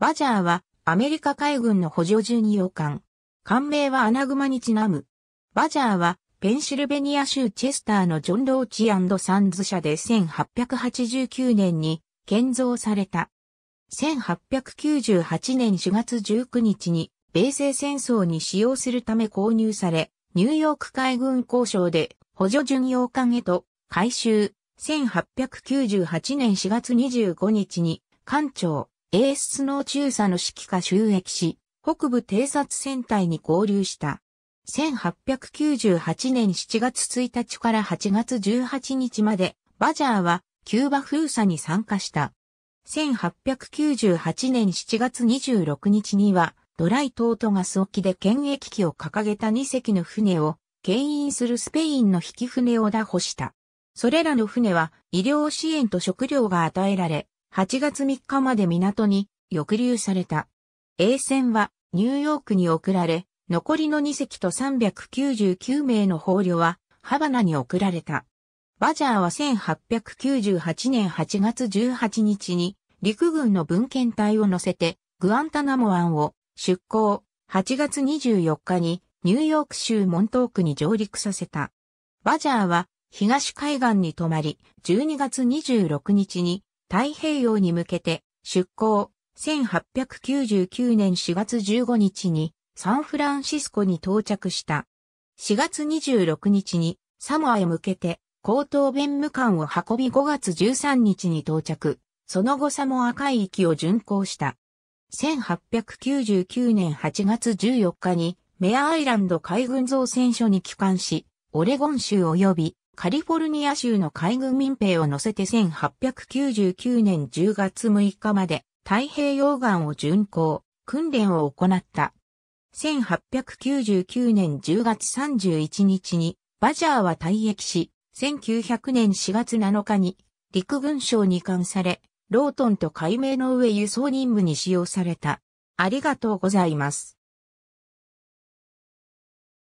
バジャーはアメリカ海軍の補助巡洋艦。艦名はアナグマにちなむ。バジャーはペンシルベニア州チェスターのジョン・ローチサンズ社で1889年に建造された。1898年4月19日に米西戦争に使用するため購入され、ニューヨーク海軍交渉で補助巡洋艦へと改修。1898年4月25日に艦長、エースス中佐の指揮下収益し、北部偵察戦隊に合流した。1898年7月1日から8月18日まで、バジャーはキューバ封鎖に参加した。1898年7月26日には、ドライ島とガス沖で検疫機を掲げた2隻の船を、牽引するスペインの引き船を打破した。それらの船は医療支援と食料が与えられ、8月3日まで港に抑留された。A 船はニューヨークに送られ、残りの2隻と399名の放慮はハバナに送られた。バジャーは1898年8月18日に陸軍の文献隊を乗せてグアンタナモ湾を出港、8月24日にニューヨーク州モントークに上陸させた。バジャーは東海岸に泊まり、12月26日に太平洋に向けて出港、1899年4月15日にサンフランシスコに到着した。4月26日にサモアへ向けて高等弁務官を運び5月13日に到着。その後サモア海域を巡航した。1899年8月14日にメアアイランド海軍造船所に帰還し、オレゴン州及びカリフォルニア州の海軍民兵を乗せて1899年10月6日まで太平洋岸を巡航、訓練を行った。1899年10月31日にバジャーは退役し、1900年4月7日に陸軍省に関され、ロートンと解明の上輸送任務に使用された。ありがとうございます。